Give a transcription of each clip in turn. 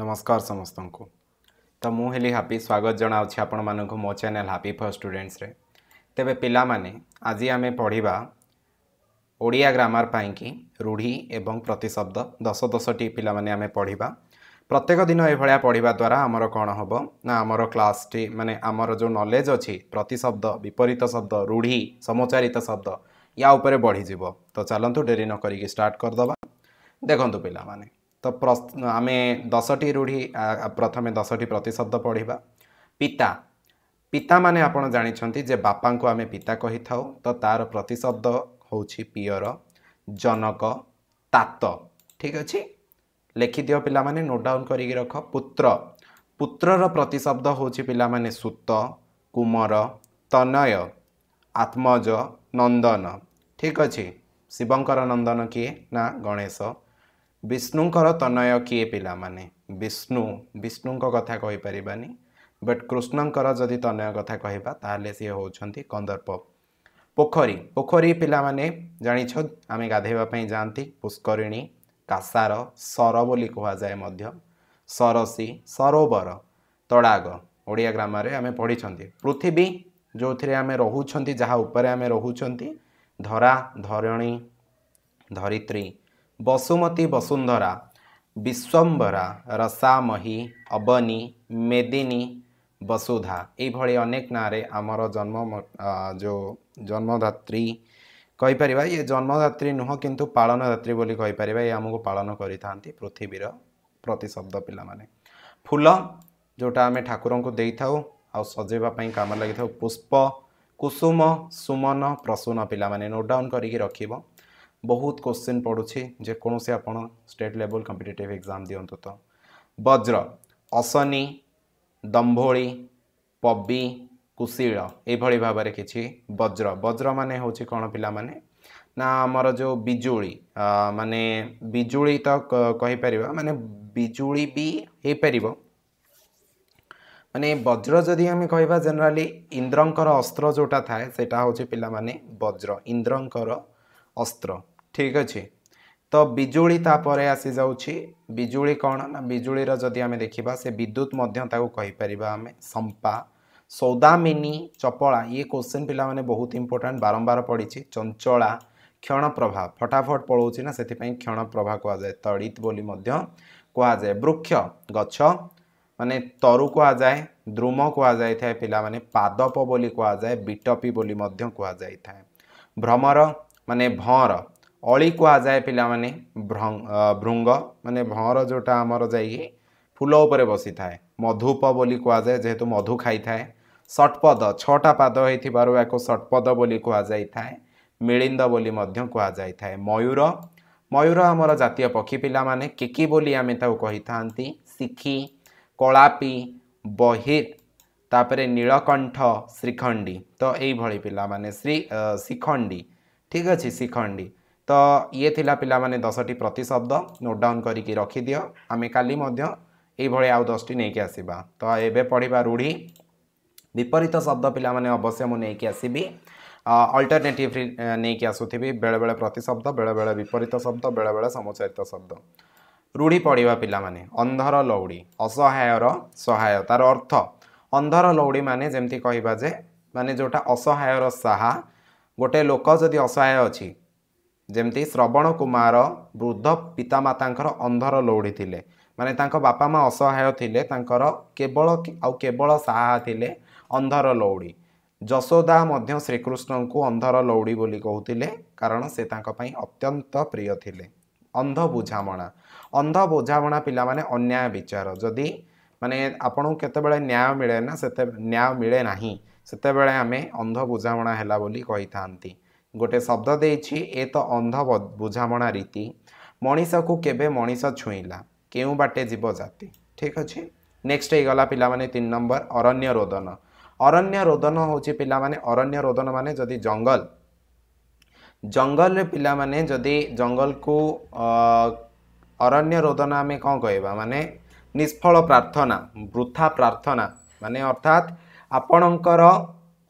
ନମସ୍କାର ସମସ୍ତଙ୍କୁ ତ ମୁଁ ହେଲି ହାପି ସ୍ୱାଗତ ଜଣାଉଛି ଆପଣମାନଙ୍କୁ ମୋ ଚ୍ୟାନେଲ୍ ହାପି ଫର୍ ଷ୍ଟୁଡ଼େଣ୍ଟସ୍ରେ ତେବେ ପିଲାମାନେ ଆଜି ଆମେ ପଢ଼ିବା ଓଡ଼ିଆ ଗ୍ରାମାର ପାଇଁକି ରୂଢ଼ି ଏବଂ ପ୍ରତିଶବ୍ଦ ଦଶ ଦଶଟି ପିଲାମାନେ ଆମେ ପଢ଼ିବା ପ୍ରତ୍ୟେକ ଦିନ ଏଭଳିଆ ପଢ଼ିବା ଦ୍ୱାରା ଆମର କ'ଣ ହେବ ନା ଆମର କ୍ଲାସ୍ଟି ମାନେ ଆମର ଯେଉଁ ନଲେଜ୍ ଅଛି ପ୍ରତିଶବ୍ଦ ବିପରୀତ ଶବ୍ଦ ରୂଢ଼ି ସମଚାରିତ ଶବ୍ଦ ୟା ଉପରେ ବଢ଼ିଯିବ ତ ଚାଲନ୍ତୁ ଡେରି ନ କରିକି ଷ୍ଟାର୍ଟ କରିଦେବା ଦେଖନ୍ତୁ ପିଲାମାନେ ତ ଆମେ ଦଶଟି ରୂଢ଼ି ପ୍ରଥମେ ଦଶଟି ପ୍ରତିଶବ୍ଦ ପଢ଼ିବା ପିତା ପିତାମାନେ ଆପଣ ଜାଣିଛନ୍ତି ଯେ ବାପାଙ୍କୁ ଆମେ ପିତା କହିଥାଉ ତ ତା'ର ପ୍ରତିଶବ୍ଦ ହେଉଛି ପିଅର ଜନକ ତାତ ଠିକ୍ ଅଛି ଲେଖିଦିଅ ପିଲାମାନେ ନୋଟ୍ ଡାଉନ୍ କରିକି ରଖ ପୁତ୍ର ପୁତ୍ରର ପ୍ରତିଶବ୍ଦ ହେଉଛି ପିଲାମାନେ ସୁତ କୁମର ତନୟ ଆତ୍ମଜ ନନ୍ଦନ ଠିକ୍ ଅଛି ଶିବଙ୍କର ନନ୍ଦନ କିଏ ନା ଗଣେଶ ବିଷ୍ଣୁଙ୍କର ତନୟ କିଏ ପିଲାମାନେ ବିଷ୍ଣୁ ବିଷ୍ଣୁଙ୍କ କଥା କହିପାରିବାନି ବଟ୍ କୃଷ୍ଣଙ୍କର ଯଦି ତନୟ କଥା କହିବା ତାହେଲେ ସିଏ ହେଉଛନ୍ତି କନ୍ଦର୍ପ ପୋଖରୀ ପୋଖରୀ ପିଲାମାନେ ଜାଣିଛ ଆମେ ଗାଧୋଇବା ପାଇଁ ଯାଆନ୍ତି ପୁଷ୍କରିଣୀ କାସାର ସର ବୋଲି କୁହାଯାଏ ମଧ୍ୟ ସରସୀ ସରୋବର ତଡ଼ାଗ ଓଡ଼ିଆ ଗ୍ରାମରେ ଆମେ ପଢ଼ିଛନ୍ତି ପୃଥିବୀ ଯେଉଁଥିରେ ଆମେ ରହୁଛନ୍ତି ଯାହା ଉପରେ ଆମେ ରହୁଛନ୍ତି ଧରା ଧରଣୀ ଧରିତ୍ରୀ बसुमती वसुन्धरा विश्वम्बरा रसामही अबनी मेदिनी वसुधा यही भेक नारे रे आम जो जन्मधात्री गरिपर य जन्मधात्री नुह किन पात्री पनि यम पाँदा पृथ्वी र प्रतिशब्द पानी फुल जोटा ठाकुराउ सजेवा काम लाग पुष्प कुसुम सुमन प्रसुन पिने नोटडाउन गरिक रेखि ବହୁତ କୋଶ୍ଚିନ୍ ପଡ଼ୁଛି ଯେକୌଣସି ଆପଣ ଷ୍ଟେଟ୍ ଲେବୁଲ୍ କମ୍ପିଟେଟିଭ୍ ଏକ୍ଜାମ୍ ଦିଅନ୍ତୁ ତ ବଜ୍ର ଅସନି ଦମ୍ଭୋଳି ପବି କୁଶୀଳ ଏଭଳି ଭାବରେ କିଛି ବଜ୍ର ବଜ୍ର ମାନେ ହେଉଛି କ'ଣ ପିଲାମାନେ ନା ଆମର ଯେଉଁ ବିଜୁଳି ମାନେ ବିଜୁଳି ତ କହିପାରିବା ମାନେ ବିଜୁଳି ବି ହେଇପାରିବ ମାନେ ବଜ୍ର ଯଦି ଆମେ କହିବା ଜେନେରାଲି ଇନ୍ଦ୍ରଙ୍କର ଅସ୍ତ୍ର ଯେଉଁଟା ଥାଏ ସେଇଟା ହେଉଛି ପିଲାମାନେ ବଜ୍ର ଇନ୍ଦ୍ରଙ୍କର ଅସ୍ତ୍ର ঠিক ଅଛି ତ ବିଜୁଳି ତାପରେ ଆସିଯାଉଛି ବିଜୁଳି କ'ଣ ନା ବିଜୁଳିର ଯଦି ଆମେ ଦେଖିବା ସେ ବିଦ୍ୟୁତ ମଧ୍ୟ ତାକୁ କହିପାରିବା ଆମେ ସମ୍ପା ସୌଦାମିନୀ ଚପଳା ଇଏ କୋଶ୍ଚିନ୍ ପିଲାମାନେ ବହୁତ ଇମ୍ପୋର୍ଟାଣ୍ଟ ବାରମ୍ବାର ପଡ଼ିଛି ଚଞ୍ଚଳା କ୍ଷଣପ୍ରଭା ଫଟାଫଟ ପଳାଉଛି ନା ସେଥିପାଇଁ କ୍ଷଣପ୍ରଭା କୁହାଯାଏ ତଡ଼ିତ ବୋଲି ମଧ୍ୟ କୁହାଯାଏ ବୃକ୍ଷ ଗଛ ମାନେ ତରୁ କୁହାଯାଏ ଦ୍ରୁମ କୁହାଯାଇଥାଏ ପିଲାମାନେ ପାଦପ ବୋଲି କୁହାଯାଏ ବିଟପି ବୋଲି ମଧ୍ୟ କୁହାଯାଇଥାଏ ଭ୍ରମର ମାନେ ଭଁର ଅଳି କୁହାଯାଏ ପିଲାମାନେ ଭୃଙ୍ଗ ମାନେ ଭଁର ଯେଉଁଟା ଆମର ଯାଇକି ଫୁଲ ଉପରେ ବସିଥାଏ ମଧୁପ ବୋଲି କୁହାଯାଏ ଯେହେତୁ ମଧୁ ଖାଇଥାଏ ଷଟପଦ ଛଅଟା ପାଦ ହେଇଥିବାରୁ ଏହାକୁ ଷଟପଦ ବୋଲି କୁହାଯାଇଥାଏ ମିଳିନ୍ଦ ବୋଲି ମଧ୍ୟ କୁହାଯାଇଥାଏ ମୟୂର ମୟୂର ଆମର ଜାତୀୟ ପକ୍ଷୀ ପିଲାମାନେ କିକି ବୋଲି ଆମେ ତାକୁ କହିଥାନ୍ତି ଶିଖି କଳାପି ବହିର ତାପରେ ନୀଳକଣ୍ଠ ଶ୍ରୀଖଣ୍ଡି ତ ଏଇଭଳି ପିଲାମାନେ ଶ୍ରୀ ଶିଖଣ୍ଡି ଠିକ୍ ଅଛି ଶିଖଣ୍ଡି ତ ଇଏ ଥିଲା ପିଲାମାନେ ଦଶଟି ପ୍ରତିଶବ୍ଦ ନୋଟ୍ ଡାଉନ୍ କରିକି ରଖିଦିଅ ଆମେ କାଲି ମଧ୍ୟ ଏଇଭଳି ଆଉ ଦଶଟି ନେଇକି ଆସିବା ତ ଏବେ ପଢ଼ିବା ରୂଢ଼ି ବିପରୀତ ଶବ୍ଦ ପିଲାମାନେ ଅବଶ୍ୟ ମୁଁ ନେଇକି ଆସିବି ଅଲ୍ଟରନେଟିଭ୍ ନେଇକି ଆସୁଥିବି ବେଳେବେଳେ ପ୍ରତିଶବ୍ଦ ବେଳେବେଳେ ବିପରୀତ ଶବ୍ଦ ବେଳେବେଳେ ସମଚାରିତ ଶବ୍ଦ ରୂଢ଼ି ପଢ଼ିବା ପିଲାମାନେ ଅନ୍ଧର ଲଉଡ଼ି ଅସହାୟର ସହାୟ ତା'ର ଅର୍ଥ ଅନ୍ଧର ଲଉଡ଼ି ମାନେ ଯେମିତି କହିବା ଯେ ମାନେ ଯେଉଁଟା ଅସହାୟର ସାହା ଗୋଟେ ଲୋକ ଯଦି ଅସହାୟ ଅଛି ଯେମିତି ଶ୍ରବଣ କୁମାର ବୃଦ୍ଧ ପିତାମାତାଙ୍କର ଅନ୍ଧର ଲୋଡ଼ି ଥିଲେ ମାନେ ତାଙ୍କ ବାପା ମା ଅସହାୟ ଥିଲେ ତାଙ୍କର କେବଳ ଆଉ କେବଳ ସାହା ଥିଲେ ଅନ୍ଧର ଲଉଡ଼ି ଯଶୋଦା ମଧ୍ୟ ଶ୍ରୀକୃଷ୍ଣଙ୍କୁ ଅନ୍ଧର ଲଉଡ଼ି ବୋଲି କହୁଥିଲେ କାରଣ ସେ ତାଙ୍କ ପାଇଁ ଅତ୍ୟନ୍ତ ପ୍ରିୟ ଥିଲେ ଅନ୍ଧ ବୁଝାମଣା ଅନ୍ଧ ବୁଝାମଣା ପିଲାମାନେ ଅନ୍ୟାୟ ବିଚାର ଯଦି ମାନେ ଆପଣଙ୍କୁ କେତେବେଳେ ନ୍ୟାୟ ମିଳେ ନା ସେତେ ନ୍ୟାୟ ମିଳେ ନାହିଁ ସେତେବେଳେ ଆମେ ଅନ୍ଧ ବୁଝାମଣା ହେଲା ବୋଲି କହିଥାନ୍ତି ଗୋଟିଏ ଶବ୍ଦ ଦେଇଛି ଏ ତ ଅନ୍ଧ ବୁଝାମଣା ରୀତି ମଣିଷକୁ କେବେ ମଣିଷ ଛୁଇଁଲା କେଉଁ ବାଟେ ଯିବ ଜାତି ଠିକ୍ ଅଛି ନେକ୍ସଟ ହେଇଗଲା ପିଲାମାନେ ତିନି ନମ୍ବର ଅରଣ୍ୟ ରୋଦନ ଅରଣ୍ୟ ରୋଦନ ହେଉଛି ପିଲାମାନେ ଅରଣ୍ୟ ରୋଦନ ମାନେ ଯଦି ଜଙ୍ଗଲ ଜଙ୍ଗଲରେ ପିଲାମାନେ ଯଦି ଜଙ୍ଗଲକୁ ଅରଣ୍ୟ ରୋଦନ ଆମେ କ'ଣ କହିବା ମାନେ ନିଷ୍ଫଳ ପ୍ରାର୍ଥନା ବୃଥା ପ୍ରାର୍ଥନା ମାନେ ଅର୍ଥାତ୍ ଆପଣଙ୍କର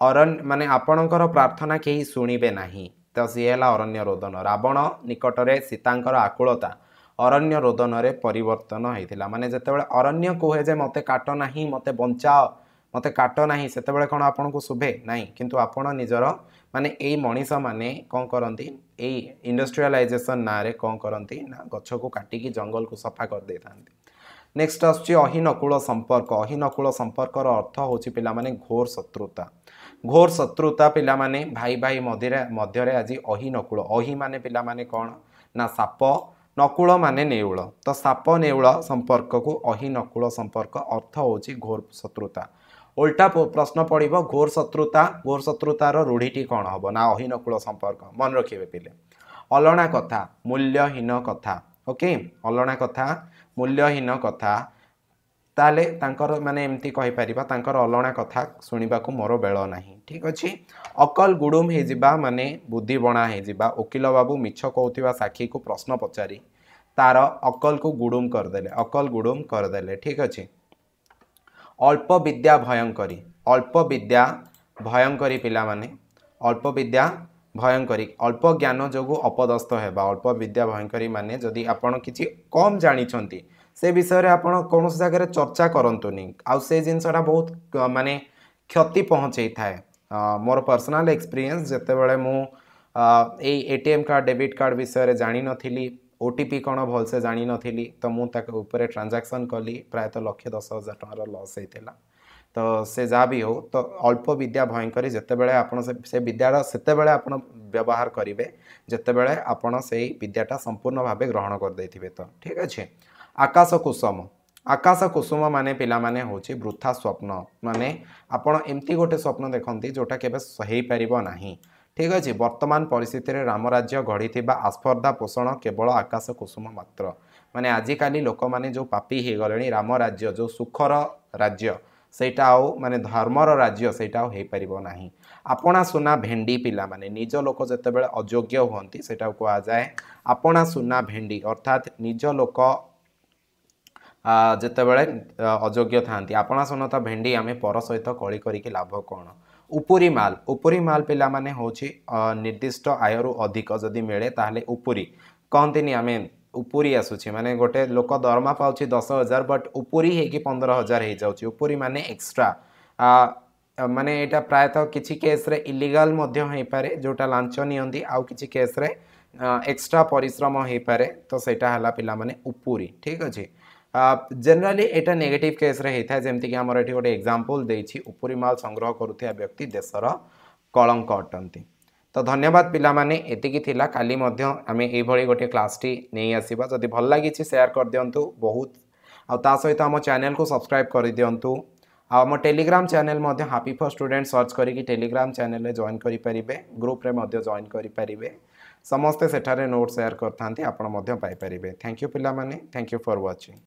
ଅରଣ୍ୟ ମାନେ ଆପଣଙ୍କର ପ୍ରାର୍ଥନା କେହି ଶୁଣିବେ ନାହିଁ ତ ସିଏ ହେଲା ଅରଣ୍ୟ ରୋଦନ ରାବଣ ନିକଟରେ ସୀତାଙ୍କର ଆକୁଳତା ଅରଣ୍ୟ ରୋଦନରେ ପରିବର୍ତ୍ତନ ହୋଇଥିଲା ମାନେ ଯେତେବେଳେ ଅରଣ୍ୟ କୁହେ ଯେ ମୋତେ କାଟ ନାହିଁ ମୋତେ ବଞ୍ଚାଅ ମୋତେ କାଟ ନାହିଁ ସେତେବେଳେ କ'ଣ ଆପଣଙ୍କୁ ଶୁଭେ ନାହିଁ କିନ୍ତୁ ଆପଣ ନିଜର ମାନେ ଏଇ ମଣିଷମାନେ କ'ଣ କରନ୍ତି ଏଇ ଇଣ୍ଡଷ୍ଟ୍ରିଆଲାଇଜେସନ୍ ନାଁରେ କ'ଣ କରନ୍ତି ନା ଗଛକୁ କାଟିକି ଜଙ୍ଗଲକୁ ସଫା କରିଦେଇଥାନ୍ତି ନେକ୍ସଟ ଆସୁଛି ଅହିନକୁଳ ସମ୍ପର୍କ ଅହିନକୁଳ ସମ୍ପର୍କର ଅର୍ଥ ହେଉଛି ପିଲାମାନେ ଘୋର ଶତ୍ରୁତା ଘୋର ଶତ୍ରୁତା ପିଲାମାନେ ଭାଇ ଭାଇ ମଧ୍ୟରେ ମଧ୍ୟରେ ଆଜି ଅହି ନକୁଳ ଅହିମାନେ ପିଲାମାନେ କ'ଣ ନା ସାପ ନକୁଳ ମାନେ ନେଉଳ ତ ସାପ ନେଉଳ ସମ୍ପର୍କକୁ ଅହି ନକୁଳ ସମ୍ପର୍କ ଅର୍ଥ ହେଉଛି ଘୋର ଶତ୍ରୁତା ଓଲଟା ପ୍ରଶ୍ନ ପଡ଼ିବ ଘୋର ଶତ୍ରୁତା ଘୋର ଶତ୍ରୁତାର ରୂଢ଼ିଟି କ'ଣ ହେବ ନା ଅହି ନକୁଳ ସମ୍ପର୍କ ମନେ ରଖିବେ ପିଲେ ଅଲଣା କଥା ମୂଲ୍ୟହୀନ କଥା ଓକେ ଅଲଣା କଥା ମୂଲ୍ୟହୀନ କଥା ତାହେଲେ ତାଙ୍କର ମାନେ ଏମିତି କହିପାରିବା ତାଙ୍କର ଅଲଣା କଥା ଶୁଣିବାକୁ ମୋର ବେଳ ନାହିଁ ଠିକ୍ ଅଛି ଅକଲ ଗୁଡ଼ୁମ ହେଇଯିବା ମାନେ ବୁଦ୍ଧିବଣା ହେଇଯିବା ଓକିଲ ବାବୁ ମିଛ କହୁଥିବା ସାକ୍ଷୀକୁ ପ୍ରଶ୍ନ ପଚାରି ତାର ଅକଲକୁ ଗୁଡ଼ୁମ କରିଦେଲେ ଅକଲ ଗୁଡ଼ୁମ କରିଦେଲେ ଠିକ୍ ଅଛି ଅଳ୍ପ ବିଦ୍ୟା ଭୟଙ୍କରୀ ଅଳ୍ପ ବିଦ୍ୟା ଭୟଙ୍କରୀ ପିଲାମାନେ ଅଳ୍ପ ବିଦ୍ୟା भयंकरी अल्प ज्ञान जो अपदस्थ है अल्प विद्या भयंकरी मानने जदि आप कम जानते से विषय आप कौन सी जगह चर्चा करूँ आसा बहुत मानने क्षति पहुँचे थाए मोर पर्सनाल एक्सपीरियंस जितेबाला मुझे एटीएम कार्ड डेबिट कार्ड विषय जाणि नी ओ टीपी कौन भलसे जान नी तो मुझे ट्रांजाक्शन कली प्रायत लक्ष दस हजार टकर लस होता ତ ସେ ଯାହା ବି ହେଉ ତ ଅଳ୍ପ ବିଦ୍ୟା ଭୟଙ୍କରୀ ଯେତେବେଳେ ଆପଣ ସେ ବିଦ୍ୟାର ସେତେବେଳେ ଆପଣ ବ୍ୟବହାର କରିବେ ଯେତେବେଳେ ଆପଣ ସେଇ ବିଦ୍ୟାଟା ସମ୍ପୂର୍ଣ୍ଣ ଭାବେ ଗ୍ରହଣ କରିଦେଇଥିବେ ତ ଠିକ୍ ଅଛି ଆକାଶ କୁସୁମ ଆକାଶ କୁସୁମ ମାନେ ପିଲାମାନେ ହେଉଛି ବୃଥା ସ୍ୱପ୍ନ ମାନେ ଆପଣ ଏମିତି ଗୋଟେ ସ୍ୱପ୍ନ ଦେଖନ୍ତି ଯେଉଁଟା କେବେ ହେଇପାରିବ ନାହିଁ ଠିକ୍ ଅଛି ବର୍ତ୍ତମାନ ପରିସ୍ଥିତିରେ ରାମରାଜ୍ୟ ଗଢ଼ିଥିବା ଆସ୍ପର୍ଦ୍ଧା ପୋଷଣ କେବଳ ଆକାଶ କୁସୁମ ମାତ୍ର ମାନେ ଆଜିକାଲି ଲୋକମାନେ ଯେଉଁ ପାପି ହେଇଗଲେଣି ରାମରାଜ୍ୟ ଯେଉଁ ସୁଖର ରାଜ୍ୟ ସେଇଟା ଆଉ ମାନେ ଧର୍ମର ରାଜ୍ୟ ସେଇଟା ଆଉ ହେଇପାରିବ ନାହିଁ ଆପଣା ସୁନା ଭେଣ୍ଡି ପିଲାମାନେ ନିଜ ଲୋକ ଯେତେବେଳେ ଅଯୋଗ୍ୟ ହୁଅନ୍ତି ସେଇଟାକୁ କୁହାଯାଏ ଆପଣା ସୁନା ଭେଣ୍ଡି ଅର୍ଥାତ୍ ନିଜ ଲୋକ ଯେତେବେଳେ ଅଯୋଗ୍ୟ ଥାଆନ୍ତି ଆପଣା ସୁନା ତ ଭେଣ୍ଡି ଆମେ ପର ସହିତ କଳି କରିକି ଲାଭ କ'ଣ ଉପରି ମାଲ ଉପରି ମାଲ ପିଲାମାନେ ହେଉଛି ନିର୍ଦ୍ଦିଷ୍ଟ ଆୟରୁ ଅଧିକ ଯଦି ମିଳେ ତାହେଲେ ଉପରି କହନ୍ତିନି ଆମେ উপরি আসুছি মানে গোটে লোক দরমা পাচ্ছি দশ হাজার বট উপরি হয়েকি পনেরো হাজার হয়ে যাচ্ছে উপরি মানে এক্সট্রা মানে এটা প্রায়তঃ কিছু কেস্রে ইলিগাল মধ্য হয়েপরে যেটা লাঞ্চ নিয়ন্তি আউ কিছু কেস্রে এক্সট্রা পরিশ্রম হয়েপরে তো সেটা হল পিলামানে উপরি ঠিক আছে জেনারেলি এটা নেগেটিভ কেস্রে হয়ে থাকে যেমিকি আমার এটি গোটে এক্সাম্পল দিয়েছি উপরি মাল সংগ্রহ করুথিবা ব্যক্তি দেশর কলঙ্ক অটন্তি ତ ଧନ୍ୟବାଦ ପିଲାମାନେ ଏତିକି ଥିଲା କାଲି ମଧ୍ୟ ଆମେ ଏଇଭଳି ଗୋଟିଏ କ୍ଲାସ୍ଟି ନେଇ ଆସିବା ଯଦି ଭଲ ଲାଗିଛି ସେୟାର କରିଦିଅନ୍ତୁ ବହୁତ ଆଉ ତା ସହିତ ଆମ ଚ୍ୟାନେଲକୁ ସବସ୍କ୍ରାଇବ୍ କରିଦିଅନ୍ତୁ ଆଉ ଆମ ଟେଲିଗ୍ରାମ ଚ୍ୟାନେଲ ମଧ୍ୟ ହାପି ଫର୍ ଷ୍ଟୁଡେଣ୍ଟ ସର୍ଚ୍ଚ କରିକି ଟେଲିଗ୍ରାମ ଚ୍ୟାନେଲରେ ଜଏନ୍ କରିପାରିବେ ଗ୍ରୁପରେ ମଧ୍ୟ ଜଏନ୍ କରିପାରିବେ ସମସ୍ତେ ସେଠାରେ ନୋଟ୍ ସେୟାର କରିଥାନ୍ତି ଆପଣ ମଧ୍ୟ ପାଇପାରିବେ ଥ୍ୟାଙ୍କ ୟୁ ପିଲାମାନେ ଥ୍ୟାଙ୍କ ୟୁ ଫର୍ ୱାଚିଂ